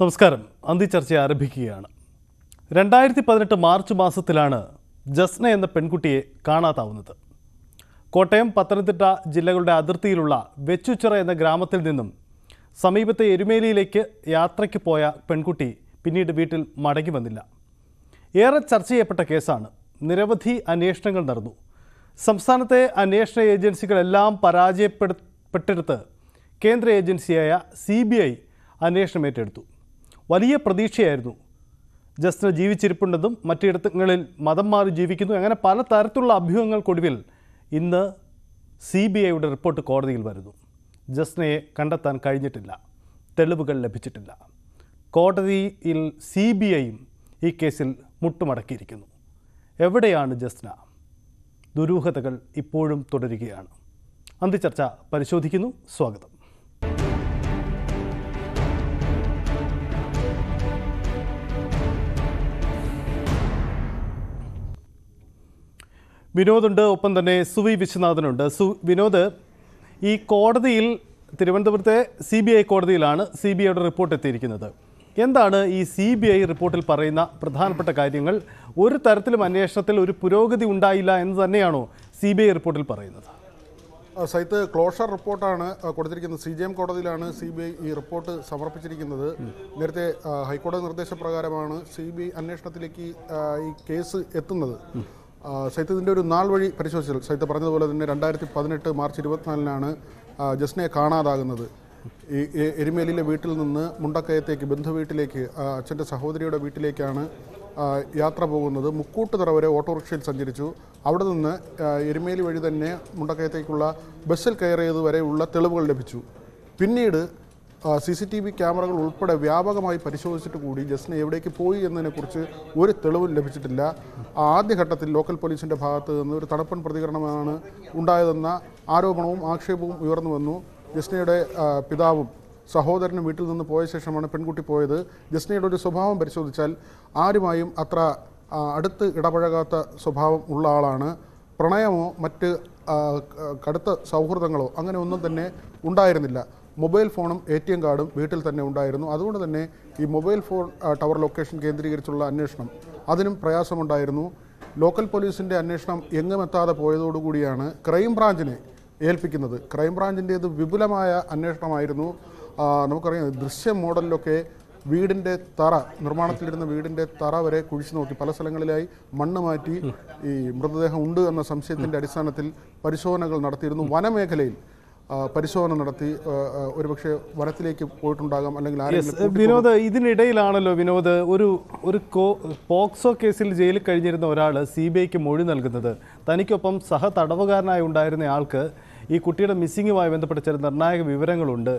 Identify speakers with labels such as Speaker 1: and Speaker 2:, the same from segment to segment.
Speaker 1: നമസ്കാരം ചർച്ച ആരംഭിക്കുകയാണ് രണ്ടായിരത്തി പതിനെട്ട് മാർച്ച് മാസത്തിലാണ് ജസ്ന എന്ന പെൺകുട്ടിയെ കാണാതാവുന്നത് കോട്ടയം പത്തനംതിട്ട ജില്ലകളുടെ അതിർത്തിയിലുള്ള വെച്ചുച്ചിറ എന്ന ഗ്രാമത്തിൽ നിന്നും സമീപത്തെ എരുമേലിയിലേക്ക് യാത്രയ്ക്ക് പോയ പെൺകുട്ടി പിന്നീട് വീട്ടിൽ മടങ്ങി വന്നില്ല ഏറെ ചർച്ച ചെയ്യപ്പെട്ട കേസാണ് നിരവധി അന്വേഷണങ്ങൾ നടന്നു സംസ്ഥാനത്തെ അന്വേഷണ ഏജൻസികളെല്ലാം പരാജയപ്പെടുപ്പെട്ടിടത്ത് കേന്ദ്ര ഏജൻസിയായ സി ബി ഐ അന്വേഷണം ഏറ്റെടുത്തു വലിയ പ്രതീക്ഷയായിരുന്നു ജസ്റ്റിന് ജീവിച്ചിരിപ്പുണ്ടെന്നും മറ്റിടങ്ങളിൽ മതം മാറി ജീവിക്കുന്നു അങ്ങനെ പല തരത്തിലുള്ള അഭ്യൂഹങ്ങൾക്കൊടുവിൽ ഇന്ന് സി ബി ഐയുടെ റിപ്പോർട്ട് കോടതിയിൽ വരുന്നു ജസ്നയെ കണ്ടെത്താൻ കഴിഞ്ഞിട്ടില്ല തെളിവുകൾ ലഭിച്ചിട്ടില്ല കോടതിയിൽ സി ബി ഐയും ഈ കേസിൽ മുട്ടുമടക്കിയിരിക്കുന്നു എവിടെയാണ് ജസ്ന ദുരൂഹതകൾ ഇപ്പോഴും തുടരുകയാണ് അന്തിച്ചർച്ച പരിശോധിക്കുന്നു സ്വാഗതം വിനോദുണ്ട് ഒപ്പം തന്നെ സുവി വിശ്വനാഥനുണ്ട് സു വിനോദ് ഈ കോടതിയിൽ തിരുവനന്തപുരത്തെ സി ബി ഐ കോടതിയിലാണ് സി ബി ഐയുടെ റിപ്പോർട്ട് എത്തിയിരിക്കുന്നത് എന്താണ് ഈ സി ബി ഐ റിപ്പോർട്ടിൽ പറയുന്ന പ്രധാനപ്പെട്ട കാര്യങ്ങൾ ഒരു തരത്തിലും അന്വേഷണത്തിൽ ഒരു പുരോഗതി ഉണ്ടായില്ല എന്ന് തന്നെയാണോ സി ബി ഐ റിപ്പോർട്ടിൽ പറയുന്നത്
Speaker 2: സൈത്ത് ക്ലോഷർ റിപ്പോർട്ടാണ് കൊടുത്തിരിക്കുന്നത് സി ജി എം കോടതിയിലാണ് സി ബി ഐ ഈ റിപ്പോർട്ട് സമർപ്പിച്ചിരിക്കുന്നത് നേരത്തെ ഹൈക്കോടതി നിർദ്ദേശപ്രകാരമാണ് സി ബി ഐ അന്വേഷണത്തിലേക്ക് ഈ കേസ് എത്തുന്നത് സൈത്ത് ഒരു നാൾ വഴി പരിശോധിച്ചത് സൈത്ത് പറഞ്ഞതുപോലെ തന്നെ രണ്ടായിരത്തി പതിനെട്ട് മാർച്ച് ഇരുപത്തിനാലിനാണ് ജസ്നയെ കാണാതാകുന്നത് ഈ എരുമേലിയിലെ വീട്ടിൽ നിന്ന് മുണ്ടക്കയത്തേക്ക് ബന്ധു അച്ഛൻ്റെ സഹോദരിയുടെ വീട്ടിലേക്കാണ് യാത്ര പോകുന്നത് തറ വരെ ഓട്ടോറിക്ഷയിൽ സഞ്ചരിച്ചു അവിടെ നിന്ന് എരുമേലി വഴി തന്നെ മുണ്ടക്കയത്തേക്കുള്ള ബസ്സിൽ കയറിയതുവരെയുള്ള തെളിവുകൾ ലഭിച്ചു പിന്നീട് സി സി ടി വി ക്യാമറകൾ ഉൾപ്പെടെ വ്യാപകമായി പരിശോധിച്ചിട്ട് കൂടി ജസ്റ്റിന് എവിടേക്ക് പോയി എന്നതിനെക്കുറിച്ച് ഒരു തെളിവും ലഭിച്ചിട്ടില്ല ആദ്യഘട്ടത്തിൽ ലോക്കൽ പോലീസിൻ്റെ ഭാഗത്ത് നിന്ന് ഒരു തണുപ്പൻ പ്രതികരണമാണ് ഉണ്ടായതെന്ന ആരോപണവും ആക്ഷേപവും ഉയർന്നു വന്നു ജസ്നയുടെ പിതാവും സഹോദരനും വീട്ടിൽ നിന്ന് പോയ ശേഷമാണ് പെൺകുട്ടി പോയത് ജസ്നയുടെ ഒരു സ്വഭാവം പരിശോധിച്ചാൽ ആരുമായും അത്ര അടുത്ത് ഇടപഴകാത്ത സ്വഭാവം ഉള്ള ആളാണ് പ്രണയമോ മറ്റ് കടുത്ത സൗഹൃദങ്ങളോ അങ്ങനെ ഒന്നും തന്നെ ഉണ്ടായിരുന്നില്ല മൊബൈൽ ഫോണും എ ടി എം കാർഡും വീട്ടിൽ തന്നെ ഉണ്ടായിരുന്നു അതുകൊണ്ട് തന്നെ ഈ മൊബൈൽ ഫോൺ ടവർ ലൊക്കേഷൻ കേന്ദ്രീകരിച്ചുള്ള അന്വേഷണം അതിനും പ്രയാസമുണ്ടായിരുന്നു ലോക്കൽ പോലീസിൻ്റെ അന്വേഷണം എങ്ങുമെത്താതെ പോയതോടുകൂടിയാണ് ക്രൈംബ്രാഞ്ചിനെ ഏൽപ്പിക്കുന്നത് ഇത് വിപുലമായ അന്വേഷണമായിരുന്നു നമുക്കറിയാം ദൃശ്യ മോഡലിലൊക്കെ വീടിൻ്റെ തറ നിർമ്മാണത്തിലിരുന്ന വീടിൻ്റെ തറ വരെ കുഴിച്ചു നോക്കി പല സ്ഥലങ്ങളിലായി മണ്ണ് മാറ്റി ഈ മൃതദേഹം ഉണ്ട് എന്ന സംശയത്തിൻ്റെ അടിസ്ഥാനത്തിൽ പരിശോധനകൾ നടത്തിയിരുന്നു വനമേഖലയിൽ പരിശോധന നടത്തി ഒരുപക്ഷെ വനത്തിലേക്ക് പോയിട്ടുണ്ടാകാം അല്ലെങ്കിൽ വിനോദ്
Speaker 1: ഇതിനിടയിലാണല്ലോ വിനോദ് ഒരു ഒരു പോക്സോ കേസിൽ ജയിലിൽ കഴിഞ്ഞിരുന്ന ഒരാൾ സി ബി ഐക്ക് മൊഴി നൽകുന്നത് തനിക്കൊപ്പം സഹ തടവുകാരനായി ഉണ്ടായിരുന്ന ആൾക്ക് ഈ കുട്ടിയുടെ മിസ്സിങ്ങുമായി ബന്ധപ്പെട്ട ചില നിർണായക വിവരങ്ങളുണ്ട്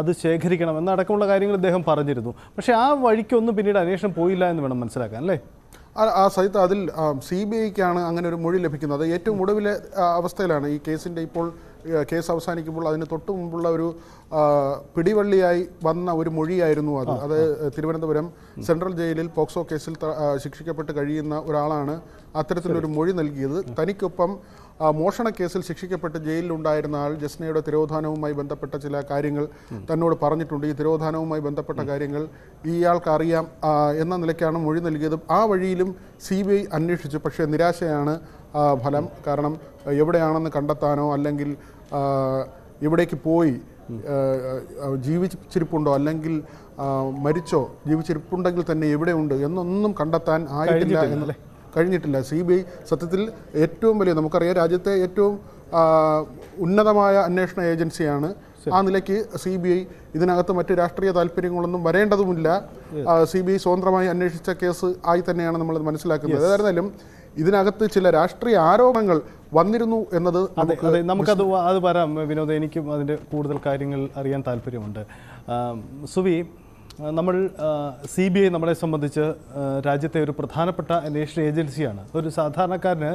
Speaker 1: അത് ശേഖരിക്കണം എന്നടക്കമുള്ള കാര്യങ്ങൾ അദ്ദേഹം പറഞ്ഞിരുന്നു പക്ഷേ ആ വഴിക്കൊന്നും പിന്നീട് അന്വേഷണം പോയില്ല എന്ന് വേണം മനസ്സിലാക്കാൻ അല്ലേ ആ സഹിത്ത് അതിൽ
Speaker 2: സി ബി ഐക്കാണ് അങ്ങനെ ഒരു മൊഴി ലഭിക്കുന്നത് ഏറ്റവും ഒടുവിലെ അവസ്ഥയിലാണ് ഈ കേസിൻ്റെ ഇപ്പോൾ കേസ് അവസാനിക്കുമ്പോൾ അതിന് തൊട്ടു മുമ്പുള്ള ഒരു പിടിവള്ളിയായി വന്ന ഒരു മൊഴിയായിരുന്നു അത് അത് തിരുവനന്തപുരം സെൻട്രൽ ജയിലിൽ പോക്സോ കേസിൽ ശിക്ഷിക്കപ്പെട്ട് കഴിയുന്ന ഒരാളാണ് അത്തരത്തിലൊരു മൊഴി നൽകിയത് തനിക്കൊപ്പം മോഷണ കേസിൽ ശിക്ഷിക്കപ്പെട്ട് ജയിലിലുണ്ടായിരുന്ന ആൾ ജസ്നയുടെ തിരോധാനവുമായി ബന്ധപ്പെട്ട ചില കാര്യങ്ങൾ തന്നോട് പറഞ്ഞിട്ടുണ്ട് ഈ തിരോധാനവുമായി ബന്ധപ്പെട്ട കാര്യങ്ങൾ ഇയാൾക്ക് അറിയാം എന്ന നിലയ്ക്കാണ് മൊഴി നൽകിയത് ആ വഴിയിലും സി ബി ഐ അന്വേഷിച്ചു പക്ഷേ നിരാശയാണ് ഫലം കാരണം എവിടെയാണെന്ന് കണ്ടെത്താനോ അല്ലെങ്കിൽ ഇവിടേക്ക് പോയി ജീവിച്ചിരിപ്പുണ്ടോ അല്ലെങ്കിൽ മരിച്ചോ ജീവിച്ചിരിപ്പുണ്ടെങ്കിൽ തന്നെ എവിടെയുണ്ട് എന്നൊന്നും കണ്ടെത്താൻ ആയിട്ടില്ല എന്നല്ലേ കഴിഞ്ഞിട്ടില്ല സി ബി ഐ സത്യത്തിൽ ഏറ്റവും വലിയ നമുക്കറിയാം രാജ്യത്തെ ഏറ്റവും ഉന്നതമായ അന്വേഷണ ഏജൻസിയാണ് ആ നിലയ്ക്ക് സി ബി ഐ ഇതിനകത്ത് മറ്റ് രാഷ്ട്രീയ താല്പര്യങ്ങളൊന്നും വരേണ്ടതുമില്ല സി ബി ഐ സ്വതന്ത്രമായി അന്വേഷിച്ച കേസ് ആയി തന്നെയാണ് നമ്മൾ മനസ്സിലാക്കുന്നത് ഏതായിരുന്നാലും ഇതിനകത്ത് ചില രാഷ്ട്രീയ ആരോപണങ്ങൾ വന്നിരുന്നു എന്നത് നമുക്കത്
Speaker 1: അത് പറയാം വിനോദ എനിക്കും അതിൻ്റെ കൂടുതൽ കാര്യങ്ങൾ അറിയാൻ താല്പര്യമുണ്ട് സുബി നമ്മൾ സി ബി ഐ നമ്മളെ സംബന്ധിച്ച് രാജ്യത്തെ ഒരു പ്രധാനപ്പെട്ട അന്വേഷണ ഏജൻസിയാണ് ഒരു സാധാരണക്കാരന്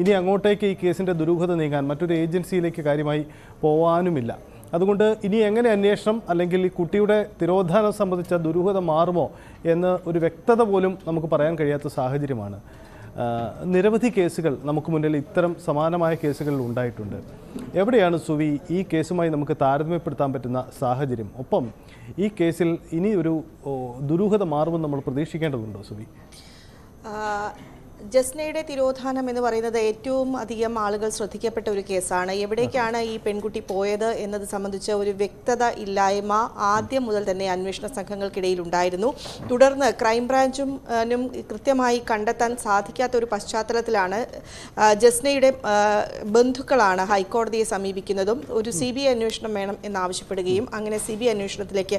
Speaker 1: ഇനി അങ്ങോട്ടേക്ക് ഈ കേസിൻ്റെ ദുരൂഹത നീങ്ങാൻ മറ്റൊരു ഏജൻസിയിലേക്ക് കാര്യമായി പോവാനുമില്ല അതുകൊണ്ട് ഇനി എങ്ങനെ അന്വേഷണം അല്ലെങ്കിൽ ഈ കുട്ടിയുടെ തിരോധാനം സംബന്ധിച്ച ദുരൂഹത മാറുമോ എന്ന് ഒരു വ്യക്തത പോലും നമുക്ക് പറയാൻ കഴിയാത്ത സാഹചര്യമാണ് നിരവധി കേസുകൾ നമുക്ക് മുന്നിൽ ഇത്തരം സമാനമായ കേസുകൾ ഉണ്ടായിട്ടുണ്ട് എവിടെയാണ് സുവി ഈ കേസുമായി നമുക്ക് താരതമ്യപ്പെടുത്താൻ പറ്റുന്ന സാഹചര്യം ഒപ്പം ഈ കേസിൽ ഇനി ഒരു ദുരൂഹത മാറുമെന്ന് നമ്മൾ പ്രതീക്ഷിക്കേണ്ടതുണ്ടോ സുവി
Speaker 3: ജസ്നയുടെ തിരോധാനം എന്ന് പറയുന്നത് ഏറ്റവും അധികം ആളുകൾ ശ്രദ്ധിക്കപ്പെട്ട ഒരു കേസാണ് എവിടേക്കാണ് ഈ പെൺകുട്ടി പോയത് എന്നത് സംബന്ധിച്ച ഒരു വ്യക്തത ഇല്ലായ്മ ആദ്യം മുതൽ തന്നെ അന്വേഷണ സംഘങ്ങൾക്കിടയിൽ ഉണ്ടായിരുന്നു തുടർന്ന് ക്രൈംബ്രാഞ്ചും കൃത്യമായി കണ്ടെത്താൻ സാധിക്കാത്ത ഒരു പശ്ചാത്തലത്തിലാണ് ജസ്നയുടെ ബന്ധുക്കളാണ് ഹൈക്കോടതിയെ സമീപിക്കുന്നതും ഒരു സി ബി ഐ അന്വേഷണം വേണം എന്നാവശ്യപ്പെടുകയും അങ്ങനെ സി ബി ഐ അന്വേഷണത്തിലേക്ക്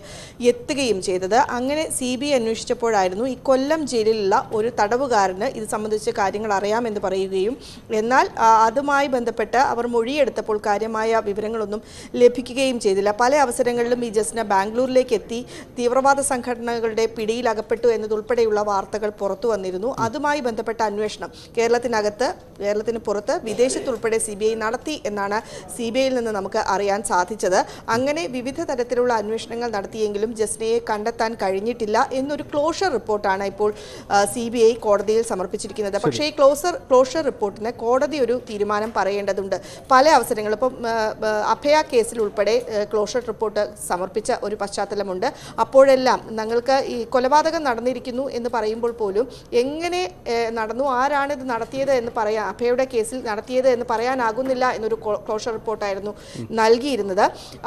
Speaker 3: എത്തുകയും ചെയ്തത് അങ്ങനെ സി ബി ഐ അന്വേഷിച്ചപ്പോഴായിരുന്നു ഈ കൊല്ലം ജയിലിലുള്ള ഒരു തടവുകാരന് ഇത് സംബന്ധിച്ച് സംബന്ധിച്ച് കാര്യങ്ങൾ അറിയാമെന്ന് പറയുകയും എന്നാൽ അതുമായി ബന്ധപ്പെട്ട് അവർ മൊഴിയെടുത്തപ്പോൾ കാര്യമായ വിവരങ്ങളൊന്നും ലഭിക്കുകയും ചെയ്തില്ല പല അവസരങ്ങളിലും ഈ ജസ്ന ബാംഗ്ലൂരിലേക്ക് എത്തി തീവ്രവാദ സംഘടനകളുടെ പിടിയിലകപ്പെട്ടു എന്നതുൾപ്പെടെയുള്ള വാർത്തകൾ പുറത്തു വന്നിരുന്നു അതുമായി ബന്ധപ്പെട്ട അന്വേഷണം കേരളത്തിനകത്ത് കേരളത്തിന് പുറത്ത് വിദേശത്തുൾപ്പെടെ സി ബി ഐ നടത്തി എന്നാണ് സി ബി ഐയിൽ നിന്ന് നമുക്ക് അറിയാൻ സാധിച്ചത് അങ്ങനെ വിവിധ തരത്തിലുള്ള അന്വേഷണങ്ങൾ നടത്തിയെങ്കിലും ജസ്നയെ കണ്ടെത്താൻ കഴിഞ്ഞിട്ടില്ല എന്നൊരു ക്ലോഷർ റിപ്പോർട്ടാണ് ഇപ്പോൾ സി കോടതിയിൽ സമർപ്പിച്ചിരിക്കുന്നത് ചെയ്യുന്നത് പക്ഷേ ഈ ക്ലോസർ ക്ലോഷർ റിപ്പോർട്ടിന് കോടതി ഒരു തീരുമാനം പറയേണ്ടതുണ്ട് പല അവസരങ്ങളും ഇപ്പം അഭയ കേസിൽ ഉൾപ്പെടെ ക്ലോഷർ റിപ്പോർട്ട് സമർപ്പിച്ച ഒരു പശ്ചാത്തലമുണ്ട് അപ്പോഴെല്ലാം ഞങ്ങൾക്ക് ഈ കൊലപാതകം നടന്നിരിക്കുന്നു എന്ന് പറയുമ്പോൾ പോലും എങ്ങനെ നടന്നു ആരാണ് ഇത് നടത്തിയത് എന്ന് പറയാൻ അഭയുടെ കേസിൽ നടത്തിയത് എന്ന് പറയാനാകുന്നില്ല എന്നൊരു ക്ലോഷർ റിപ്പോർട്ടായിരുന്നു നൽകിയിരുന്നത്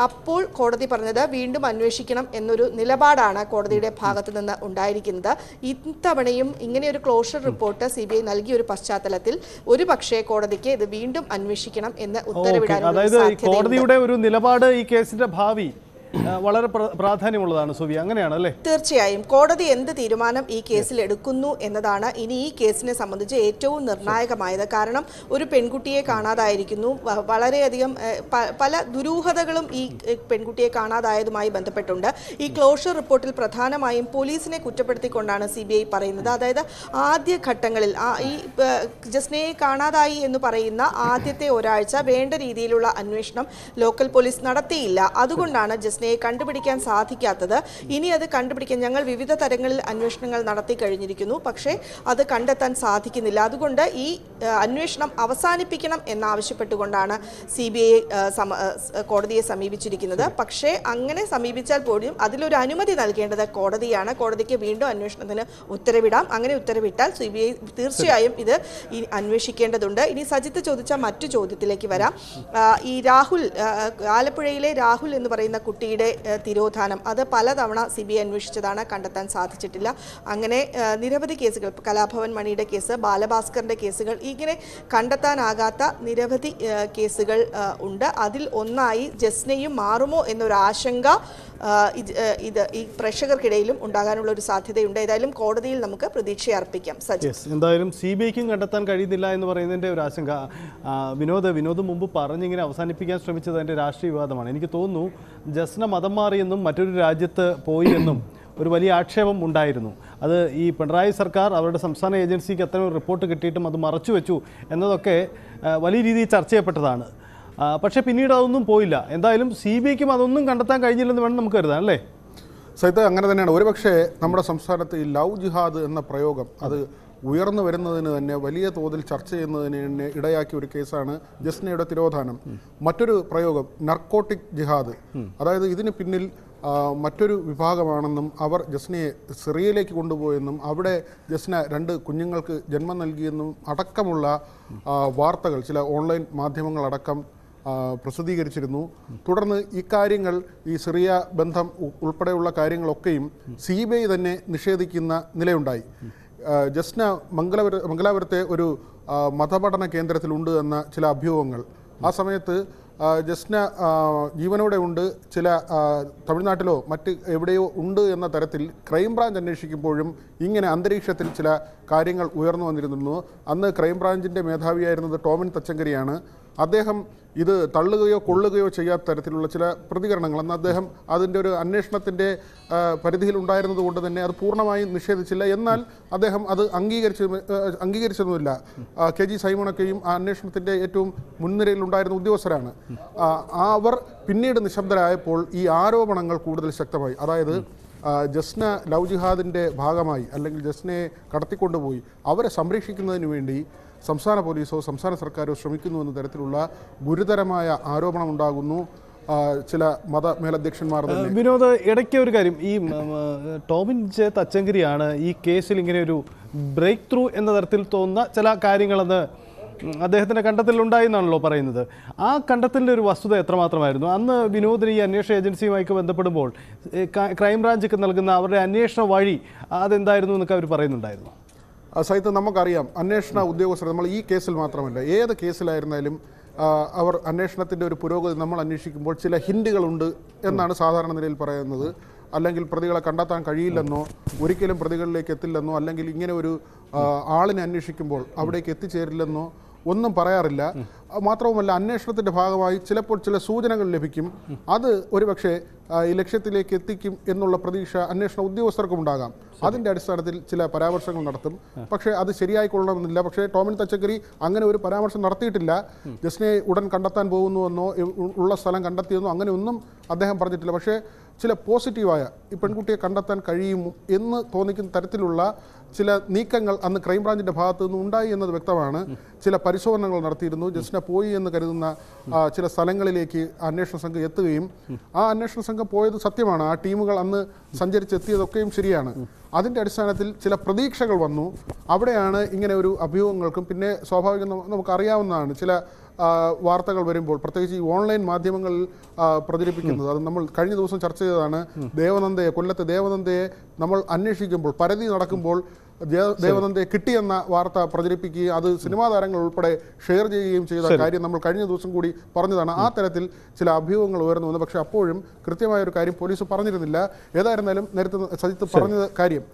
Speaker 3: അപ്പോൾ കോടതി പറഞ്ഞത് വീണ്ടും അന്വേഷിക്കണം എന്നൊരു നിലപാടാണ് കോടതിയുടെ ഭാഗത്ത് നിന്ന് ഉണ്ടായിരിക്കുന്നത് ഇത്തവണയും ഇങ്ങനെ ഒരു closure report C B I നൽകിയ ഒരു പശ്ചാത്തലത്തിൽ ഒരു പക്ഷേ കോടതിക്ക് ഇത് വീണ്ടും അന്വേഷിക്കണം എന്ന് ഉത്തരവിടാനുള്ള കോടതിയുടെ
Speaker 1: ഒരു നിലപാട് ഈ കേസിന്റെ ഭാവി വളരെ പ്രാധാന്യമുള്ളതാണ് സുവി അങ്ങനെയാണ് അല്ലേ
Speaker 3: തീർച്ചയായും കോടതി എന്ത് തീരുമാനം ഈ കേസിൽ എടുക്കുന്നു എന്നതാണ് ഇനി ഈ കേസിനെ സംബന്ധിച്ച് ഏറ്റവും നിർണായകമായത് കാരണം ഒരു പെൺകുട്ടിയെ കാണാതായിരിക്കുന്നു വളരെയധികം പല ദുരൂഹതകളും ഈ പെൺകുട്ടിയെ കാണാതായതുമായി ബന്ധപ്പെട്ടുണ്ട് ഈ ക്ലോഷർ റിപ്പോർട്ടിൽ പ്രധാനമായും പോലീസിനെ കുറ്റപ്പെടുത്തിക്കൊണ്ടാണ് സി ബി ഐ പറയുന്നത് അതായത് ആദ്യ ഘട്ടങ്ങളിൽ ഈ ജസ്നയെ കാണാതായി എന്ന് പറയുന്ന ആദ്യത്തെ ഒരാഴ്ച വേണ്ട രീതിയിലുള്ള അന്വേഷണം ലോക്കൽ പോലീസ് നടത്തിയില്ല അതുകൊണ്ടാണ് ജസ് പോലീസിനെ കണ്ടുപിടിക്കാൻ സാധിക്കാത്തത് ഇനി അത് കണ്ടുപിടിക്കാൻ ഞങ്ങൾ വിവിധ തരങ്ങളിൽ അന്വേഷണങ്ങൾ നടത്തി കഴിഞ്ഞിരിക്കുന്നു പക്ഷേ അത് കണ്ടെത്താൻ സാധിക്കുന്നില്ല അതുകൊണ്ട് ഈ അന്വേഷണം അവസാനിപ്പിക്കണം എന്നാവശ്യപ്പെട്ടുകൊണ്ടാണ് സി ബി ഐ കോടതിയെ സമീപിച്ചിരിക്കുന്നത് പക്ഷേ അങ്ങനെ സമീപിച്ചാൽ പോലും അതിലൊരു അനുമതി നൽകേണ്ടത് കോടതിയാണ് കോടതിക്ക് വീണ്ടും അന്വേഷണത്തിന് ഉത്തരവിടാം അങ്ങനെ ഉത്തരവിട്ടാൽ സി ബി ഐ തീർച്ചയായും ഇത് അന്വേഷിക്കേണ്ടതുണ്ട് ഇനി സജിത്ത് ചോദിച്ച മറ്റു ചോദ്യത്തിലേക്ക് വരാം ഈ രാഹുൽ ആലപ്പുഴയിലെ രാഹുൽ എന്ന് പറയുന്ന കുട്ടി കുട്ടിയുടെ തിരോധാനം അത് പലതവണ സി ബി ഐ അന്വേഷിച്ചതാണ് കണ്ടെത്താൻ സാധിച്ചിട്ടില്ല അങ്ങനെ നിരവധി കേസുകൾ കലാഭവൻ മണിയുടെ കേസ് ബാലഭാസ്കറിൻ്റെ കേസുകൾ ഇങ്ങനെ കണ്ടെത്താനാകാത്ത നിരവധി കേസുകൾ ഉണ്ട് അതിൽ ഒന്നായി ജസ്നയും മാറുമോ എന്നൊരു ആശങ്ക ഇത് ഈ പ്രേക്ഷകർക്കിടയിലും ഉണ്ടാകാനുള്ള ഒരു സാധ്യതയുണ്ട് ഏതായാലും കോടതിയിൽ നമുക്ക് പ്രതീക്ഷ അർപ്പിക്കാം
Speaker 1: എന്തായാലും സി ബി ഐക്കും കണ്ടെത്താൻ കഴിയുന്നില്ല എന്ന് പറയുന്നതിൻ്റെ ഒരു ആശങ്ക വിനോദ് വിനോദ് മുമ്പ് പറഞ്ഞിങ്ങനെ അവസാനിപ്പിക്കാൻ ശ്രമിച്ചത് എൻ്റെ രാഷ്ട്രീയ വിവാദമാണ് എനിക്ക് തോന്നുന്നു ജസ്ന മതം മാറിയെന്നും മറ്റൊരു രാജ്യത്ത് പോയി എന്നും ഒരു വലിയ ആക്ഷേപം ഉണ്ടായിരുന്നു അത് ഈ പിണറായി സർക്കാർ അവരുടെ സംസ്ഥാന ഏജൻസിക്ക് അത്തരം റിപ്പോർട്ട് കിട്ടിയിട്ടും അത് മറച്ചു വെച്ചു എന്നതൊക്കെ വലിയ രീതിയിൽ ചർച്ച ചെയ്യപ്പെട്ടതാണ് പക്ഷേ പിന്നീട് അതൊന്നും പോയില്ല എന്തായാലും സി ബി ഐക്കും അതൊന്നും കണ്ടെത്താൻ കഴിഞ്ഞില്ലെന്ന് വേണം നമുക്ക് കരുതാം അല്ലേ സഹിത അങ്ങനെ തന്നെയാണ്
Speaker 2: ഒരുപക്ഷെ നമ്മുടെ സംസ്ഥാനത്ത് ഈ ലവ് ജിഹാദ് എന്ന പ്രയോഗം അത് ഉയർന്നു വരുന്നതിന് തന്നെ വലിയ തോതിൽ ചർച്ച ചെയ്യുന്നതിന് തന്നെ ഇടയാക്കിയ ഒരു കേസാണ് ജസ്നയുടെ തിരോധാനം മറ്റൊരു പ്രയോഗം നർക്കോട്ടിക് ജിഹാദ് അതായത് ഇതിന് പിന്നിൽ മറ്റൊരു വിഭാഗമാണെന്നും അവർ ജസ്നയെ സിറിയയിലേക്ക് കൊണ്ടുപോയെന്നും അവിടെ ജസ്ന രണ്ട് കുഞ്ഞുങ്ങൾക്ക് ജന്മം നൽകിയെന്നും അടക്കമുള്ള വാർത്തകൾ ചില ഓൺലൈൻ മാധ്യമങ്ങളടക്കം പ്രസിദ്ധീകരിച്ചിരുന്നു തുടർന്ന് ഇക്കാര്യങ്ങൾ ഈ സിറിയ ബന്ധം ഉൾപ്പെടെയുള്ള കാര്യങ്ങളൊക്കെയും സി ബി ഐ തന്നെ നിഷേധിക്കുന്ന നിലയുണ്ടായി ജസ്ന മംഗളപുര മംഗലാപുരത്തെ ഒരു മതപഠന കേന്ദ്രത്തിലുണ്ട് എന്ന ചില അഭ്യൂഹങ്ങൾ ആ സമയത്ത് ജസ്ന ജീവനോടെ ഉണ്ട് ചില തമിഴ്നാട്ടിലോ മറ്റ് എവിടെയോ ഉണ്ട് എന്ന തരത്തിൽ ക്രൈംബ്രാഞ്ച് അന്വേഷിക്കുമ്പോഴും ഇങ്ങനെ അന്തരീക്ഷത്തിൽ ചില കാര്യങ്ങൾ ഉയർന്നു വന്നിരുന്നു അന്ന് ക്രൈംബ്രാഞ്ചിൻ്റെ മേധാവിയായിരുന്നത് ടോമിൻ തച്ചങ്കരിയാണ് അദ്ദേഹം ഇത് തള്ളുകയോ കൊള്ളുകയോ ചെയ്യാത്ത തരത്തിലുള്ള ചില പ്രതികരണങ്ങൾ അന്ന് അദ്ദേഹം അതിൻ്റെ ഒരു അന്വേഷണത്തിൻ്റെ പരിധിയിൽ ഉണ്ടായിരുന്നത് കൊണ്ട് തന്നെ അത് പൂർണ്ണമായും നിഷേധിച്ചില്ല എന്നാൽ അദ്ദേഹം അത് അംഗീകരിച്ച അംഗീകരിച്ചതുമില്ല കെ ജി സൈമോണൊക്കെയും ആ അന്വേഷണത്തിൻ്റെ ഏറ്റവും മുൻനിരയിൽ ഉണ്ടായിരുന്ന ഉദ്യോഗസ്ഥരാണ് അവർ പിന്നീട് നിശബ്ദരായപ്പോൾ ഈ ആരോപണങ്ങൾ കൂടുതൽ ശക്തമായി അതായത് ജസ്ന ലവ് ജിഹാദിൻ്റെ ഭാഗമായി അല്ലെങ്കിൽ ജസ്നയെ കടത്തിക്കൊണ്ടുപോയി അവരെ സംരക്ഷിക്കുന്നതിന് വേണ്ടി സംസ്ഥാന പോലീസോ സംസ്ഥാന സർക്കാരോ ശ്രമിക്കുന്നു എന്ന തരത്തിലുള്ള ഗുരുതരമായ ആരോപണം ഉണ്ടാകുന്നു ചില മത മേലധ്യക്ഷന്മാർ
Speaker 1: വിനോദ് ഇടയ്ക്ക് ഒരു കാര്യം ഈ ടോമിൻ ജെ തച്ചങ്കരിയാണ് ഈ കേസിൽ ഇങ്ങനെ ഒരു ബ്രേക്ക് ത്രൂ എന്ന തരത്തിൽ തോന്നുന്ന ചില കാര്യങ്ങളെന്ന് അദ്ദേഹത്തിൻ്റെ കണ്ടെത്തലുണ്ടായി എന്നാണല്ലോ പറയുന്നത് ആ കണ്ടെത്തലിൻ്റെ ഒരു വസ്തുത എത്രമാത്രമായിരുന്നു അന്ന് വിനോദിന് ഈ അന്വേഷണ ഏജൻസിയുമായി ബന്ധപ്പെടുമ്പോൾ ക്രൈംബ്രാഞ്ചൊക്കെ നൽകുന്ന അവരുടെ അന്വേഷണ വഴി അതെന്തായിരുന്നു എന്നൊക്കെ അവർ പറയുന്നുണ്ടായിരുന്നു സഹിത്ത് നമുക്കറിയാം അന്വേഷണ
Speaker 2: ഉദ്യോഗസ്ഥർ നമ്മൾ ഈ കേസിൽ മാത്രമല്ല ഏത് കേസിലായിരുന്നാലും അവർ അന്വേഷണത്തിൻ്റെ ഒരു പുരോഗതി നമ്മൾ അന്വേഷിക്കുമ്പോൾ ചില ഹിൻഡുകളുണ്ട് എന്നാണ് സാധാരണ നിലയിൽ പറയുന്നത് അല്ലെങ്കിൽ പ്രതികളെ കണ്ടെത്താൻ കഴിയില്ലെന്നോ ഒരിക്കലും പ്രതികളിലേക്ക് എത്തില്ലെന്നോ അല്ലെങ്കിൽ ഇങ്ങനെ ഒരു ആളിനെ അന്വേഷിക്കുമ്പോൾ അവിടേക്ക് എത്തിച്ചേരില്ലെന്നോ ഒന്നും പറയാറില്ല മാത്രവുമല്ല അന്വേഷണത്തിന്റെ ഭാഗമായി ചിലപ്പോൾ ചില സൂചനകൾ ലഭിക്കും അത് ഒരുപക്ഷെ ഈ ലക്ഷ്യത്തിലേക്ക് എത്തിക്കും എന്നുള്ള പ്രതീക്ഷ അന്വേഷണ ഉണ്ടാകാം അതിന്റെ അടിസ്ഥാനത്തിൽ ചില പരാമർശങ്ങൾ നടത്തും പക്ഷേ അത് കൊള്ളണമെന്നില്ല പക്ഷേ ടോമിൻ തച്ചക്കരി അങ്ങനെ ഒരു പരാമർശം നടത്തിയിട്ടില്ല ജസ്നെ ഉടൻ കണ്ടെത്താൻ പോകുന്നുവെന്നോ ഉള്ള സ്ഥലം കണ്ടെത്തിയെന്നോ അങ്ങനെയൊന്നും അദ്ദേഹം പറഞ്ഞിട്ടില്ല പക്ഷേ ചില പോസിറ്റീവായ ഈ പെൺകുട്ടിയെ കണ്ടെത്താൻ കഴിയും എന്ന് തോന്നിക്കുന്ന തരത്തിലുള്ള ചില നീക്കങ്ങൾ അന്ന് ക്രൈംബ്രാഞ്ചിന്റെ ഭാഗത്തു നിന്ന് ഉണ്ടായി എന്നത് വ്യക്തമാണ് ചില പരിശോധനകൾ നടത്തിയിരുന്നു ജസ്റ്റിനെ പോയി എന്ന് കരുതുന്ന ചില സ്ഥലങ്ങളിലേക്ക് അന്വേഷണ സംഘം എത്തുകയും ആ അന്വേഷണ സംഘം പോയത് സത്യമാണ് ആ ടീമുകൾ അന്ന് സഞ്ചരിച്ചെത്തിയതൊക്കെയും ശരിയാണ് അതിന്റെ അടിസ്ഥാനത്തിൽ ചില പ്രതീക്ഷകൾ വന്നു അവിടെയാണ് ഇങ്ങനെ ഒരു അഭ്യൂഹങ്ങൾക്കും പിന്നെ സ്വാഭാവികം നമുക്കറിയാവുന്നതാണ് ചില വാർത്തകൾ വരുമ്പോൾ പ്രത്യേകിച്ച് ഈ ഓൺലൈൻ മാധ്യമങ്ങളിൽ പ്രചരിപ്പിക്കുന്നത് അത് നമ്മൾ കഴിഞ്ഞ ദിവസം ചർച്ച ചെയ്തതാണ് ദേവനന്ദയെ കൊല്ലത്തെ ദേവനന്ദയെ നമ്മൾ അന്വേഷിക്കുമ്പോൾ പരതി നടക്കുമ്പോൾ ദേവനന്ദെ കിട്ടിയെന്ന വാർത്ത പ്രചരിപ്പിക്കുകയും അത് സിനിമാ താരങ്ങൾ ഉൾപ്പെടെ ഷെയർ ചെയ്യുകയും ചെയ്ത കാര്യം നമ്മൾ കഴിഞ്ഞ ദിവസം കൂടി പറഞ്ഞതാണ് ആ തരത്തിൽ ചില അഭ്യൂഹങ്ങൾ ഉയർന്നു വന്നു പക്ഷേ അപ്പോഴും കൃത്യമായ ഒരു കാര്യം പോലീസ് പറഞ്ഞിരുന്നില്ല ഏതായിരുന്നാലും നേരത്തെ സജിത്ത് പറഞ്ഞ കാര്യം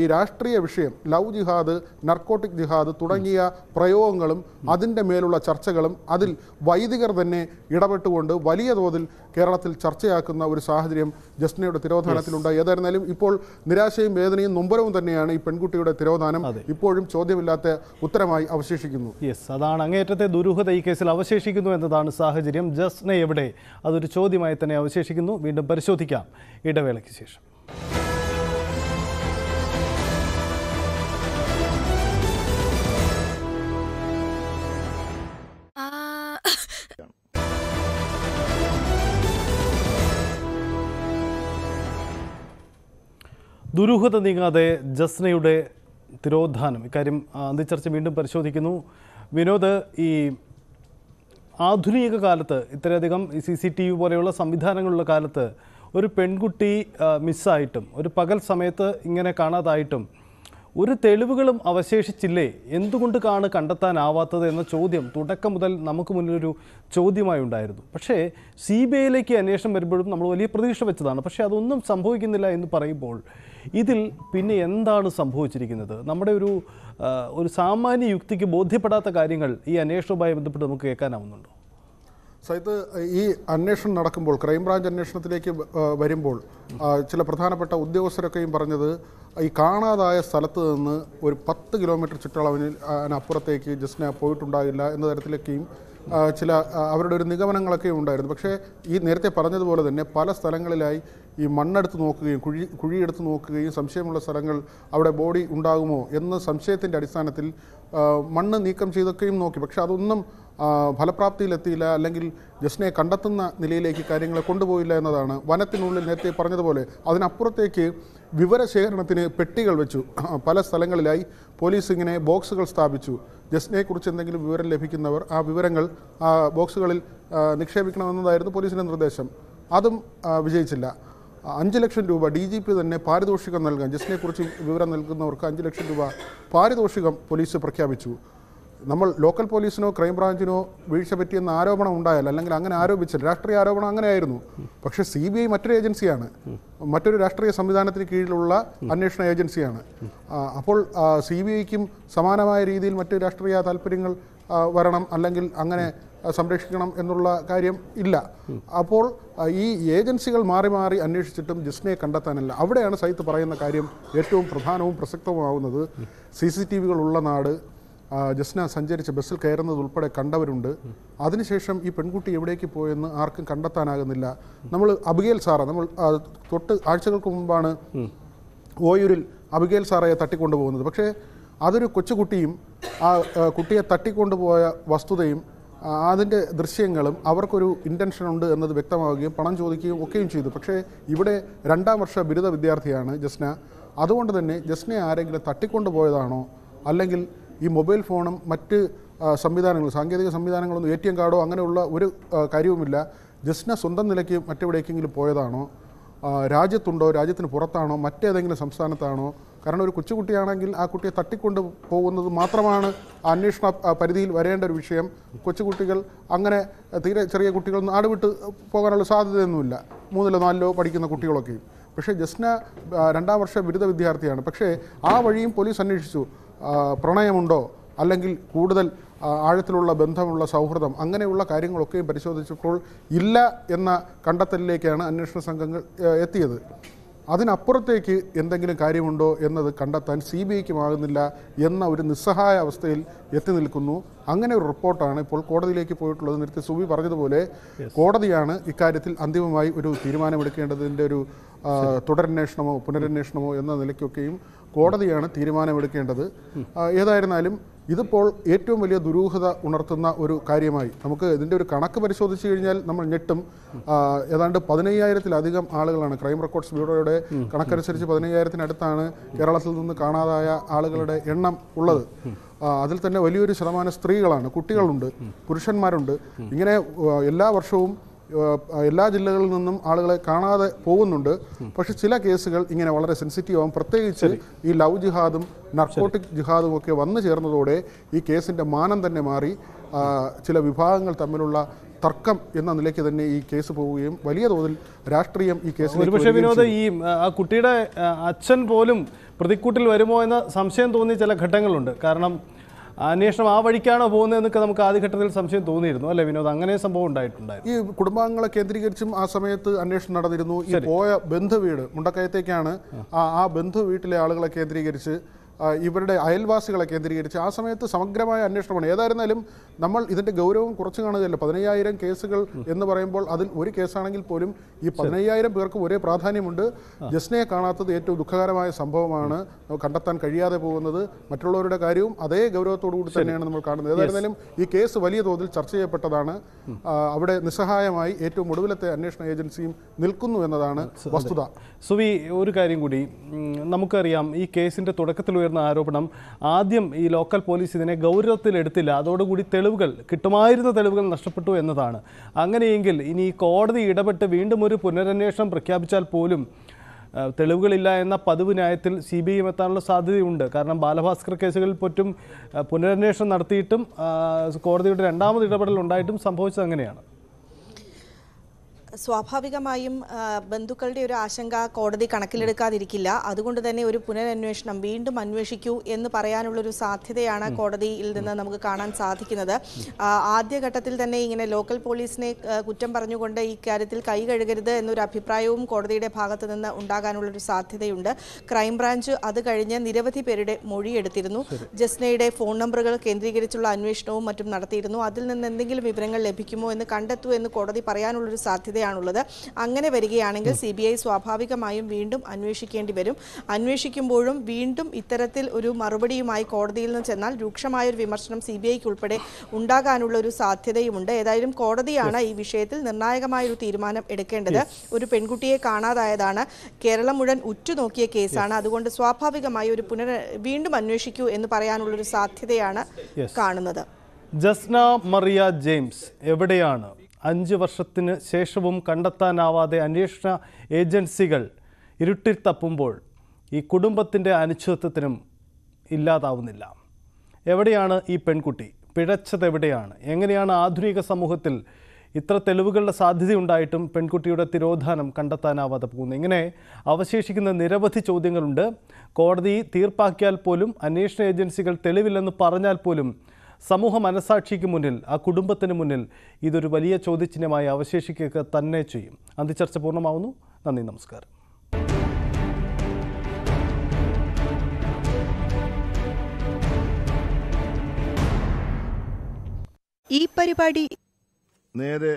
Speaker 2: ഈ രാഷ്ട്രീയ വിഷയം ലവ് ജിഹാദ് നർക്കോട്ടിക് ജിഹാദ് തുടങ്ങിയ പ്രയോഗങ്ങളും അതിൻ്റെ മേലുള്ള ചർച്ചകളും അതിൽ വൈദികർ തന്നെ ഇടപെട്ടുകൊണ്ട് വലിയ തോതിൽ കേരളത്തിൽ ചർച്ചയാക്കുന്ന ഒരു സാഹചര്യം ജസ്നയുടെ തിരോധാനത്തിലുണ്ട് ഏതായിരുന്നാലും ഇപ്പോൾ നിരാശയും വേദനയും നൊമ്പരവും തന്നെയാണ് ഈ പെൺകുട്ടിയുടെ തിരോധാനം ഇപ്പോഴും ചോദ്യമില്ലാത്ത ഉത്തരമായി
Speaker 1: അവശേഷിക്കുന്നു യെസ് അതാണ് അങ്ങേറ്റത്തെ ദുരൂഹത ഈ കേസിൽ അവശേഷിക്കുന്നു എന്നതാണ് സാഹചര്യം ജസ്ന എവിടെ അതൊരു ചോദ്യമായി തന്നെ അവശേഷിക്കുന്നു വീണ്ടും പരിശോധിക്കാം ഇടവേളയ്ക്ക് ശേഷം ദുരൂഹത നീങ്ങാതെ ജസ്നയുടെ തിരോധാനം ഇക്കാര്യം അന്തിച്ചർച്ച വീണ്ടും പരിശോധിക്കുന്നു വിനോദ് ഈ ആധുനിക കാലത്ത് ഇത്രയധികം സി സി ടി വി പോലെയുള്ള സംവിധാനങ്ങളുള്ള കാലത്ത് ഒരു പെൺകുട്ടി മിസ്സായിട്ടും ഒരു പകൽ സമയത്ത് ഇങ്ങനെ കാണാതായിട്ടും ഒരു തെളിവുകളും അവശേഷിച്ചില്ലേ കാണ് കണ്ടെത്താനാവാത്തത് എന്ന ചോദ്യം തുടക്കം മുതൽ നമുക്ക് മുന്നിലൊരു ചോദ്യമായി ഉണ്ടായിരുന്നു പക്ഷേ സി ബി ഐയിലേക്ക് അന്വേഷണം വരുമ്പോഴും നമ്മൾ വലിയ പ്രതീക്ഷ വെച്ചതാണ് പക്ഷേ അതൊന്നും സംഭവിക്കുന്നില്ല എന്ന് പറയുമ്പോൾ ഇതിൽ പിന്നെ എന്താണ് സംഭവിച്ചിരിക്കുന്നത് നമ്മുടെ ഒരു ഒരു സാമാന്യ യുക്തിക്ക് ബോധ്യപ്പെടാത്ത കാര്യങ്ങൾ ഈ അന്വേഷണവുമായി ബന്ധപ്പെട്ട് നമുക്ക് കേൾക്കാനാവുന്നുണ്ടോ
Speaker 2: സൈത് ഈ അന്വേഷണം നടക്കുമ്പോൾ ക്രൈംബ്രാഞ്ച് അന്വേഷണത്തിലേക്ക് വരുമ്പോൾ ചില പ്രധാനപ്പെട്ട ഉദ്യോഗസ്ഥരൊക്കെയും പറഞ്ഞത് ഈ കാണാതായ സ്ഥലത്ത് നിന്ന് ഒരു പത്ത് കിലോമീറ്റർ ചുറ്റളവിൽ അതിനപ്പുറത്തേക്ക് ജസ്റ്റിനെ പോയിട്ടുണ്ടാകില്ല എന്ന തരത്തിലൊക്കെയും ചില അവരുടെ ഒരു നിഗമനങ്ങളൊക്കെ ഉണ്ടായിരുന്നു പക്ഷേ ഈ നേരത്തെ പറഞ്ഞതുപോലെ തന്നെ പല സ്ഥലങ്ങളിലായി ഈ മണ്ണെടുത്ത് നോക്കുകയും കുഴി കുഴിയെടുത്ത് നോക്കുകയും സംശയമുള്ള സ്ഥലങ്ങൾ അവിടെ ബോഡി ഉണ്ടാകുമോ എന്ന സംശയത്തിൻ്റെ അടിസ്ഥാനത്തിൽ മണ്ണ് നീക്കം ചെയ്തൊക്കെയും നോക്കി പക്ഷെ അതൊന്നും ഫലപ്രാപ്തിയിലെത്തിയില്ല അല്ലെങ്കിൽ ജസ്റ്റിനെ കണ്ടെത്തുന്ന നിലയിലേക്ക് കാര്യങ്ങളെ കൊണ്ടുപോയില്ല എന്നതാണ് വനത്തിനുള്ളിൽ നേരത്തെ പറഞ്ഞതുപോലെ അതിനപ്പുറത്തേക്ക് വിവരശേഖരണത്തിന് പെട്ടികൾ വെച്ചു പല സ്ഥലങ്ങളിലായി പോലീസ് ഇങ്ങനെ ബോക്സുകൾ സ്ഥാപിച്ചു ജസ്റ്റിനെക്കുറിച്ച് എന്തെങ്കിലും വിവരം ലഭിക്കുന്നവർ ആ വിവരങ്ങൾ ആ ബോക്സുകളിൽ നിക്ഷേപിക്കണമെന്നതായിരുന്നു പോലീസിൻ്റെ നിർദ്ദേശം അതും വിജയിച്ചില്ല അഞ്ച് ലക്ഷം രൂപ ഡി ജി പി തന്നെ പാരിതോഷികം നൽകാൻ കുറിച്ച് വിവരം നൽകുന്നവർക്ക് അഞ്ച് ലക്ഷം രൂപ പാരിതോഷികം പോലീസ് പ്രഖ്യാപിച്ചു നമ്മൾ ലോക്കൽ പോലീസിനോ ക്രൈംബ്രാഞ്ചിനോ വീഴ്ച പറ്റിയെന്ന ആരോപണം ഉണ്ടായാൽ അല്ലെങ്കിൽ അങ്ങനെ ആരോപിച്ചാൽ രാഷ്ട്രീയ ആരോപണം അങ്ങനെയായിരുന്നു പക്ഷേ സി ബി ഐ മറ്റൊരു ഏജൻസിയാണ് മറ്റൊരു രാഷ്ട്രീയ സംവിധാനത്തിന് കീഴിലുള്ള അന്വേഷണ ഏജൻസിയാണ് അപ്പോൾ സി ബി ഐക്കും സമാനമായ രീതിയിൽ മറ്റ് രാഷ്ട്രീയ താല്പര്യങ്ങൾ വരണം അല്ലെങ്കിൽ അങ്ങനെ സംരക്ഷിക്കണം എന്നുള്ള കാര്യം ഇല്ല അപ്പോൾ ഈ ഏജൻസികൾ മാറി മാറി അന്വേഷിച്ചിട്ടും ജിസ്നയെ കണ്ടെത്താനല്ല അവിടെയാണ് സൈത്ത് പറയുന്ന കാര്യം ഏറ്റവും പ്രധാനവും പ്രസക്തവുമാവുന്നത് സി സി ടി വികളുള്ള നാട് ജസ്ന സഞ്ചരിച്ച ബസ്സിൽ കയറുന്നത് ഉൾപ്പെടെ കണ്ടവരുണ്ട് അതിനുശേഷം ഈ പെൺകുട്ടി എവിടേക്ക് പോയെന്ന് ആർക്കും കണ്ടെത്താനാകുന്നില്ല നമ്മൾ അബിഗേൽ സാറ നമ്മൾ തൊട്ട് ആഴ്ചകൾക്ക് മുമ്പാണ് ഓയൂരിൽ അബിഗേൽ സാറയെ തട്ടിക്കൊണ്ടുപോകുന്നത് പക്ഷേ അതൊരു കൊച്ചുകുട്ടിയും ആ കുട്ടിയെ തട്ടിക്കൊണ്ടുപോയ വസ്തുതയും അതിൻ്റെ ദൃശ്യങ്ങളും അവർക്കൊരു ഇൻറ്റൻഷൻ ഉണ്ട് എന്നത് വ്യക്തമാവുകയും പണം ചോദിക്കുകയും ഒക്കെയും ചെയ്തു പക്ഷേ ഇവിടെ രണ്ടാം വർഷ ബിരുദ വിദ്യാർത്ഥിയാണ് ജസ്ന അതുകൊണ്ട് തന്നെ ജസ്നയെ ആരെങ്കിലും പോയതാണോ അല്ലെങ്കിൽ ഈ മൊബൈൽ ഫോണും മറ്റ് സംവിധാനങ്ങൾ സാങ്കേതിക സംവിധാനങ്ങളൊന്നും എ ടി എം കാർഡോ അങ്ങനെയുള്ള ഒരു കാര്യവുമില്ല ജസ്ന സ്വന്തം നിലയ്ക്ക് മറ്റെവിടേക്കെങ്കിലും പോയതാണോ രാജ്യത്തുണ്ടോ രാജ്യത്തിന് പുറത്താണോ മറ്റേതെങ്കിലും സംസ്ഥാനത്താണോ കാരണം ഒരു കൊച്ചുകുട്ടിയാണെങ്കിൽ ആ കുട്ടിയെ തട്ടിക്കൊണ്ട് പോകുന്നത് മാത്രമാണ് അന്വേഷണ പരിധിയിൽ വരേണ്ട ഒരു വിഷയം കൊച്ചുകുട്ടികൾ അങ്ങനെ തീരെ ചെറിയ കുട്ടികൾ നാടുവിട്ട് പോകാനുള്ള സാധ്യതയൊന്നുമില്ല മൂന്നിലോ നാലിലോ പഠിക്കുന്ന കുട്ടികളൊക്കെയും പക്ഷേ ജസ്ന രണ്ടാം വർഷ ബിരുദ വിദ്യാർത്ഥിയാണ് പക്ഷേ ആ വഴിയും പോലീസ് അന്വേഷിച്ചു പ്രണയമുണ്ടോ അല്ലെങ്കിൽ കൂടുതൽ ആഴത്തിലുള്ള ബന്ധമുള്ള സൗഹൃദം അങ്ങനെയുള്ള കാര്യങ്ങളൊക്കെയും പരിശോധിച്ചപ്പോൾ ഇല്ല എന്ന കണ്ടെത്തലിലേക്കാണ് അന്വേഷണ സംഘങ്ങൾ എത്തിയത് അതിനപ്പുറത്തേക്ക് എന്തെങ്കിലും കാര്യമുണ്ടോ എന്നത് കണ്ടെത്താൻ സി ബി ആകുന്നില്ല എന്ന ഒരു നിസ്സഹായ അവസ്ഥയിൽ എത്തി നിൽക്കുന്നു അങ്ങനെ ഒരു റിപ്പോർട്ടാണ് ഇപ്പോൾ കോടതിയിലേക്ക് പോയിട്ടുള്ളത് നേരത്തെ സുബി പറഞ്ഞതുപോലെ കോടതിയാണ് ഇക്കാര്യത്തിൽ അന്തിമമായി ഒരു തീരുമാനമെടുക്കേണ്ടതിൻ്റെ ഒരു തുടരന്വേഷണമോ പുനരന്വേഷണമോ എന്ന നിലയ്ക്കൊക്കെയും കോടതിയാണ് തീരുമാനമെടുക്കേണ്ടത് ഏതായിരുന്നാലും ഇതിപ്പോൾ ഏറ്റവും വലിയ ദുരൂഹത ഉണർത്തുന്ന ഒരു കാര്യമായി നമുക്ക് ഇതിൻ്റെ ഒരു കണക്ക് പരിശോധിച്ചു കഴിഞ്ഞാൽ നമ്മൾ ഞെട്ടും ഏതാണ്ട് പതിനയ്യായിരത്തിലധികം ആളുകളാണ് ക്രൈം റെക്കോർഡ്സ് ബ്യൂറോയുടെ കണക്കനുസരിച്ച് പതിനയ്യായിരത്തിനടുത്താണ് കേരളത്തിൽ നിന്ന് കാണാതായ ആളുകളുടെ എണ്ണം ഉള്ളത് അതിൽ തന്നെ വലിയൊരു ശതമാനം സ്ത്രീകളാണ് കുട്ടികളുണ്ട് പുരുഷന്മാരുണ്ട് ഇങ്ങനെ എല്ലാ വർഷവും എല്ലാ ജില്ലകളിൽ നിന്നും ആളുകളെ കാണാതെ പോകുന്നുണ്ട് പക്ഷെ ചില കേസുകൾ ഇങ്ങനെ വളരെ സെൻസിറ്റീവ് ആവും പ്രത്യേകിച്ച് ഈ ലവ് ജിഹാദും നർക്കോട്ടിക് ജിഹാദും ഒക്കെ വന്നു ചേർന്നതോടെ ഈ കേസിൻ്റെ മാനം തന്നെ മാറി ചില വിഭാഗങ്ങൾ തമ്മിലുള്ള തർക്കം എന്ന നിലയ്ക്ക് തന്നെ ഈ കേസ് പോവുകയും വലിയ തോതിൽ രാഷ്ട്രീയം ഈ കേസിൽ ഒരുപക്ഷേ വിനോദ്
Speaker 1: ഈ ആ കുട്ടിയുടെ അച്ഛൻ പോലും പ്രതിക്കൂട്ടിൽ വരുമോ എന്ന സംശയം തോന്നിയ ചില ഘട്ടങ്ങളുണ്ട് കാരണം അന്വേഷണം ആ വഴിക്കാണോ പോകുന്നതെന്നൊക്കെ നമുക്ക് ആദ്യഘട്ടത്തിൽ സംശയം തോന്നിയിരുന്നു അല്ലേ വിനോദ് അങ്ങനെ സംഭവം ഉണ്ടായിട്ടുണ്ടായി ഈ കുടുംബാംഗങ്ങളെ
Speaker 2: കേന്ദ്രീകരിച്ചും ആ സമയത്ത് അന്വേഷണം നടന്നിരുന്നു ഈ പോയ ബന്ധുവീട് മുണ്ടക്കയത്തേക്കാണ് ആ ബന്ധു വീട്ടിലെ ആളുകളെ കേന്ദ്രീകരിച്ച് ഇവരുടെ അയൽവാസികളെ കേന്ദ്രീകരിച്ച് ആ സമയത്ത് സമഗ്രമായ അന്വേഷണമാണ് ഏതായിരുന്നാലും നമ്മൾ ഇതിന്റെ ഗൗരവം കുറച്ച് കാണുകയല്ല പതിനയ്യായിരം കേസുകൾ എന്ന് പറയുമ്പോൾ അതിൽ ഒരു കേസാണെങ്കിൽ പോലും ഈ പതിനയ്യായിരം പേർക്ക് ഒരേ പ്രാധാന്യമുണ്ട് ജസ്നയെ കാണാത്തത് ഏറ്റവും ദുഃഖകരമായ സംഭവമാണ് കണ്ടെത്താൻ കഴിയാതെ പോകുന്നത് മറ്റുള്ളവരുടെ കാര്യവും അതേ ഗൗരവത്തോടു കൂടി തന്നെയാണ് നമ്മൾ കാണുന്നത് ഏതായിരുന്നാലും ഈ കേസ് വലിയ തോതിൽ ചർച്ച ചെയ്യപ്പെട്ടതാണ് അവിടെ നിസ്സഹായമായി ഏറ്റവും ഒടുവിലത്തെ അന്വേഷണ ഏജൻസിയും നിൽക്കുന്നു എന്നതാണ് വസ്തുത
Speaker 1: സുവി ഒരു കാര്യം കൂടി നമുക്കറിയാം ഈ കേസിന്റെ തുടക്കത്തിൽ ഉയർന്ന ഉയർന്ന ആരോപണം ആദ്യം ഈ ലോക്കൽ പോലീസ് ഇതിനെ ഗൗരവത്തിലെടുത്തില്ല അതോടുകൂടി തെളിവുകൾ കിട്ടുമായിരുന്ന തെളിവുകൾ നഷ്ടപ്പെട്ടു എന്നതാണ് അങ്ങനെയെങ്കിൽ ഇനി കോടതി ഇടപെട്ട് വീണ്ടും ഒരു പുനരന്വേഷണം പ്രഖ്യാപിച്ചാൽ പോലും തെളിവുകളില്ല എന്ന പതിവ് ന്യായത്തിൽ സി ബി ഐ എത്താനുള്ള സാധ്യതയുണ്ട് കാരണം ബാലഭാസ്കർ കേസുകളിൽ പറ്റും പുനരന്വേഷണം നടത്തിയിട്ടും കോടതിയുടെ രണ്ടാമത് ഇടപെടൽ ഉണ്ടായിട്ടും സംഭവിച്ചത് അങ്ങനെയാണ്
Speaker 3: സ്വാഭാവികമായും ബന്ധുക്കളുടെ ഒരു ആശങ്ക കോടതി കണക്കിലെടുക്കാതിരിക്കില്ല അതുകൊണ്ട് തന്നെ ഒരു പുനരന്വേഷണം വീണ്ടും അന്വേഷിക്കൂ എന്ന് പറയാനുള്ളൊരു സാധ്യതയാണ് കോടതിയിൽ നിന്ന് നമുക്ക് കാണാൻ സാധിക്കുന്നത് ആദ്യഘട്ടത്തിൽ തന്നെ ഇങ്ങനെ ലോക്കൽ പോലീസിനെ കുറ്റം പറഞ്ഞുകൊണ്ട് ഈ കാര്യത്തിൽ കൈ കഴുകരുത് എന്നൊരു അഭിപ്രായവും കോടതിയുടെ ഭാഗത്തു നിന്ന് ഉണ്ടാകാനുള്ളൊരു സാധ്യതയുണ്ട് ക്രൈംബ്രാഞ്ച് അത് കഴിഞ്ഞ് നിരവധി പേരുടെ മൊഴിയെടുത്തിരുന്നു ജസ്നയുടെ ഫോൺ നമ്പറുകൾ കേന്ദ്രീകരിച്ചുള്ള അന്വേഷണവും മറ്റും നടത്തിയിരുന്നു അതിൽ നിന്ന് എന്തെങ്കിലും വിവരങ്ങൾ ലഭിക്കുമോ എന്ന് കണ്ടെത്തൂ എന്ന് കോടതി പറയാനുള്ളൊരു സാധ്യത സാധ്യതയാണുള്ളത് അങ്ങനെ വരികയാണെങ്കിൽ സി സ്വാഭാവികമായും വീണ്ടും അന്വേഷിക്കേണ്ടി വരും അന്വേഷിക്കുമ്പോഴും വീണ്ടും ഇത്തരത്തിൽ ഒരു മറുപടിയുമായി കോടതിയിൽ നിന്ന് ചെന്നാൽ രൂക്ഷമായൊരു വിമർശനം സി ബി ഐക്ക് ഉൾപ്പെടെ ഉണ്ടാകാനുള്ള ഒരു സാധ്യതയുമുണ്ട് ഏതായാലും കോടതിയാണ് ഈ വിഷയത്തിൽ നിർണായകമായൊരു തീരുമാനം എടുക്കേണ്ടത് ഒരു പെൺകുട്ടിയെ കാണാതായതാണ് കേരളം മുഴുവൻ ഉറ്റുനോക്കിയ കേസാണ് അതുകൊണ്ട് സ്വാഭാവികമായി ഒരു പുനര വീണ്ടും അന്വേഷിക്കൂ എന്ന് പറയാനുള്ളൊരു സാധ്യതയാണ് കാണുന്നത്
Speaker 1: ജസ്ന മറിയ ജെയിംസ് എവിടെയാണ് അഞ്ച് വർഷത്തിന് ശേഷവും കണ്ടെത്താനാവാതെ അന്വേഷണ ഏജൻസികൾ ഇരുട്ടിൽ തപ്പുമ്പോൾ ഈ കുടുംബത്തിൻ്റെ അനിശ്ചിതത്വത്തിനും ഇല്ലാതാവുന്നില്ല എവിടെയാണ് ഈ പെൺകുട്ടി പിഴച്ചത് എവിടെയാണ് എങ്ങനെയാണ് ആധുനിക സമൂഹത്തിൽ ഇത്ര തെളിവുകളുടെ സാധ്യതയുണ്ടായിട്ടും പെൺകുട്ടിയുടെ തിരോധാനം കണ്ടെത്താനാവാതെ പോകുന്നു ഇങ്ങനെ അവശേഷിക്കുന്ന നിരവധി ചോദ്യങ്ങളുണ്ട് കോടതി തീർപ്പാക്കിയാൽ പോലും അന്വേഷണ ഏജൻസികൾ തെളിവില്ലെന്ന് പറഞ്ഞാൽ പോലും സമൂഹ മനസാക്ഷിക്ക് മുന്നിൽ ആ കുടുംബത്തിന് മുന്നിൽ ഇതൊരു വലിയ ചോദ്യചിഹ്നമായി അവശേഷിക്കുക തന്നെ ചെയ്യും അന്തിച്ചർച്ച പൂർണ്ണമാവുന്നു നന്ദി നമസ്കാരം
Speaker 3: ഈ പരിപാടി
Speaker 2: നേരെ